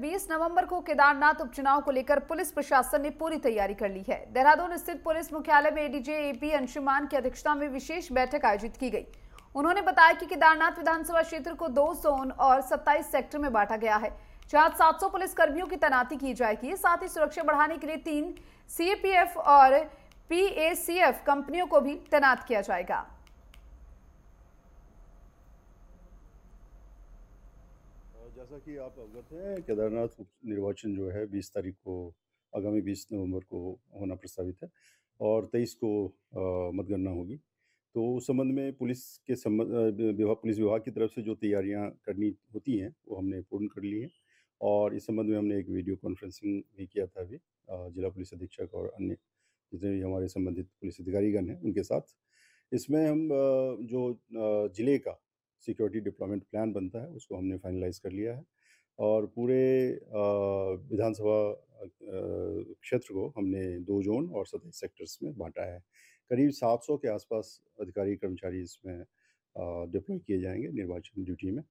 बीस नवंबर को केदारनाथ उपचुनाव को लेकर पुलिस प्रशासन ने पूरी तैयारी कर ली है देहरादून स्थित पुलिस मुख्यालय में एडीजे एपी अंशुमान की अध्यक्षता में विशेष बैठक आयोजित की गई उन्होंने बताया कि केदारनाथ विधानसभा क्षेत्र को दो जोन और 27 सेक्टर में बांटा गया है जहां 700 कर्मियों की तैनाती की जाएगी साथ ही सुरक्षा बढ़ाने के लिए तीन सी और पी कंपनियों को भी तैनात किया जाएगा जैसा कि आप अवगत हैं केदारनाथ निर्वाचन जो है 20 तारीख को आगामी 20 नवंबर को होना प्रस्तावित है और 23 को मतगणना होगी तो उस संबंध में पुलिस के संबंध विभाग पुलिस विभाग की तरफ से जो तैयारियां करनी होती हैं वो हमने पूर्ण कर ली हैं और इस संबंध में हमने एक वीडियो कॉन्फ्रेंसिंग भी किया था अभी जिला पुलिस अधीक्षक और अन्य जितने भी हमारे संबंधित पुलिस अधिकारीगण हैं उनके साथ इसमें हम जो जिले का सिक्योरिटी डिप्लॉयमेंट प्लान बनता है उसको हमने फाइनलाइज कर लिया है और पूरे विधानसभा क्षेत्र को हमने दो जोन और सत्ताईस सेक्टर्स में बांटा है करीब 700 के आसपास अधिकारी कर्मचारी इसमें डिप्लॉय किए जाएंगे निर्वाचन ड्यूटी में